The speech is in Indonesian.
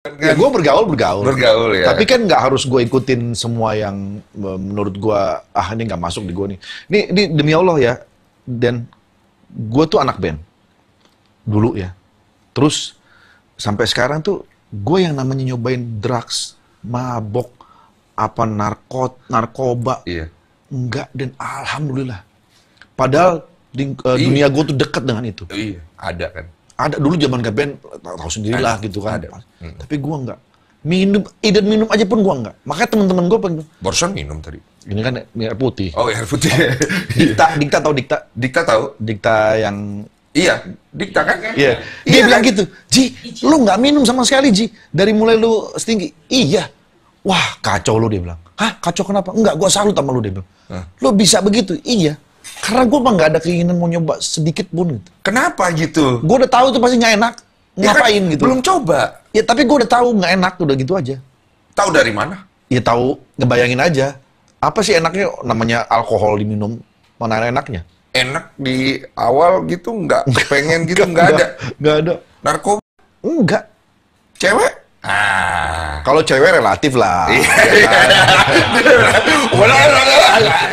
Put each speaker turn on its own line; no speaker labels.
Kan ya gue bergaul bergaul. Bergaul ya. Tapi kan nggak harus gue ikutin semua yang e, menurut gue ah ini nggak masuk di gue nih. Ini, ini demi Allah ya. Dan gue tuh anak band dulu ya. Terus sampai sekarang tuh gue yang namanya nyobain drugs, mabok, apa narkot, narkoba, iya. dan alhamdulillah. Padahal di, uh, e, dunia iya. gue tuh dekat dengan itu. Iya, ada kan. Ada dulu zaman KPN tahu sendirilah ada, gitu kan. Ada. Hmm. Tapi gua nggak. Minum, iden minum aja pun gua nggak. Makanya teman-teman gua pengen. Borsan minum tadi. Ini kan air putih. Oh, air putih. dikta, dikta tahu dikta. Dikta tahu. Dikta yang Iya, dikta kan? Iya. iya. Dia iya, bilang kan? gitu, Ji, lu nggak minum sama sekali, Ji. Dari mulai lu setinggi. Iya. Wah, kacau lu, dia bilang. Hah, kacau kenapa? Enggak, gua salut sama lu, dia bilang. Hah? Lu bisa begitu? Iya. Karena gue emang nggak ada keinginan mau nyoba sedikit pun gitu. Kenapa gitu? Gue udah tahu tuh pasti nggak enak. Ya kan, Ngapain kan, gitu? Belum coba. Ya tapi gue udah tahu nggak enak udah gitu aja. Tahu dari mana? Ya tahu ngebayangin aja. Apa sih enaknya namanya alkohol diminum? Mana enaknya? Enak di awal gitu nggak pengen gitu nggak ada. Nggak ada. Narkoba? Enggak. Cewek? Ah. Kalau cewek relatif lah. Iya. iya kan?